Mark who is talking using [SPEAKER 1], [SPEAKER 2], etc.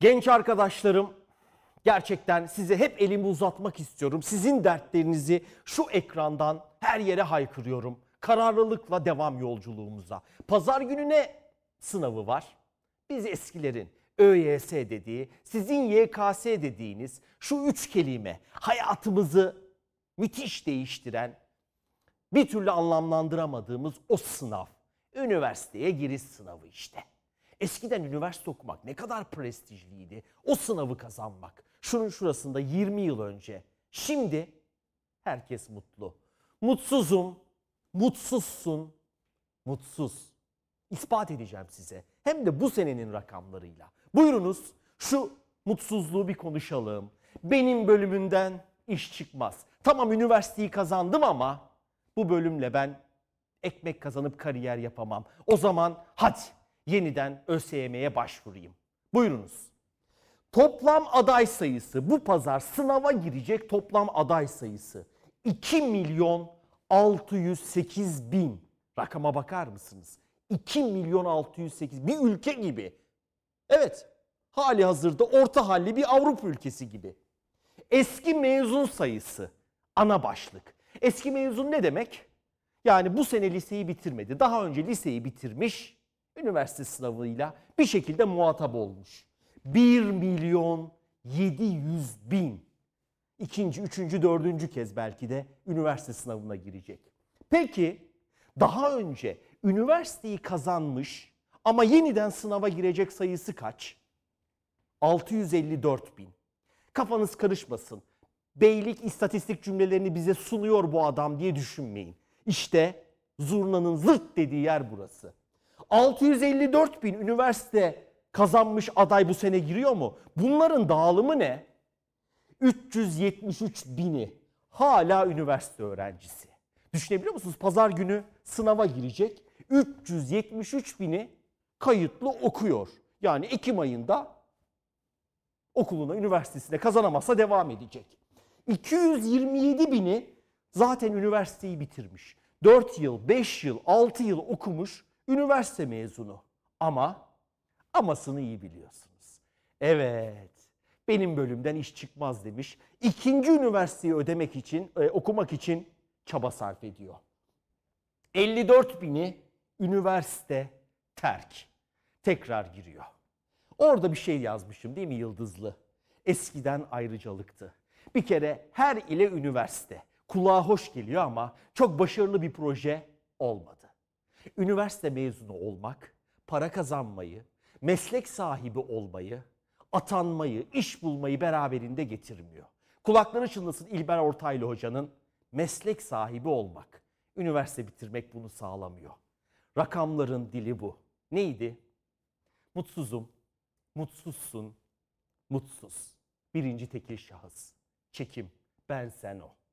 [SPEAKER 1] Genç arkadaşlarım gerçekten size hep elimi uzatmak istiyorum. Sizin dertlerinizi şu ekrandan her yere haykırıyorum. Kararlılıkla devam yolculuğumuza. Pazar gününe sınavı var. Biz eskilerin ÖYS dediği, sizin YKS dediğiniz şu üç kelime hayatımızı müthiş değiştiren, bir türlü anlamlandıramadığımız o sınav. Üniversiteye giriş sınavı işte. Eskiden üniversite okumak ne kadar prestijliydi. O sınavı kazanmak. Şunun şurasında 20 yıl önce. Şimdi herkes mutlu. Mutsuzum, mutsuzsun, mutsuz. İspat edeceğim size. Hem de bu senenin rakamlarıyla. Buyurunuz şu mutsuzluğu bir konuşalım. Benim bölümünden iş çıkmaz. Tamam üniversiteyi kazandım ama bu bölümle ben ekmek kazanıp kariyer yapamam. O zaman hadi yeniden ÖSYM'ye başvurayım. Buyurunuz. Toplam aday sayısı bu pazar sınava girecek toplam aday sayısı 2 milyon 608 bin. Rakama bakar mısınız? 2 milyon 608 bir ülke gibi. Evet hali hazırda orta halli bir Avrupa ülkesi gibi. Eski mezun sayısı ana başlık. Eski mezun ne demek? Yani bu sene liseyi bitirmedi. Daha önce liseyi bitirmiş üniversite sınavıyla bir şekilde muhatap olmuş. 1 milyon 700 bin ikinci, üçüncü, dördüncü kez belki de üniversite sınavına girecek. Peki daha önce üniversiteyi kazanmış ama yeniden sınava girecek sayısı kaç? 654 bin. Kafanız karışmasın. Beylik istatistik cümlelerini bize sunuyor bu adam diye düşünmeyin. İşte zurnanın zırt dediği yer burası. 654 bin üniversite kazanmış aday bu sene giriyor mu? Bunların dağılımı ne? 373 bini hala üniversite öğrencisi. Düşünebiliyor musunuz? Pazar günü sınava girecek. 373 bini kayıtlı okuyor. Yani Ekim ayında okuluna, üniversitesine kazanamazsa devam edecek. 227 bini zaten üniversiteyi bitirmiş. 4 yıl, 5 yıl, 6 yıl okumuş Üniversite mezunu ama amasını iyi biliyorsunuz. Evet benim bölümden iş çıkmaz demiş. İkinci üniversiteyi ödemek için, e, okumak için çaba sarf ediyor. 54 bini üniversite terk. Tekrar giriyor. Orada bir şey yazmışım değil mi yıldızlı? Eskiden ayrıcalıktı. Bir kere her ile üniversite. Kulağa hoş geliyor ama çok başarılı bir proje olmadı. Üniversite mezunu olmak, para kazanmayı, meslek sahibi olmayı, atanmayı, iş bulmayı beraberinde getirmiyor. Kulakları çınlasın İlber Ortaylı hocanın meslek sahibi olmak, üniversite bitirmek bunu sağlamıyor. Rakamların dili bu. Neydi? Mutsuzum, mutsuzsun, mutsuz. Birinci tekil şahıs. Çekim, ben sen o.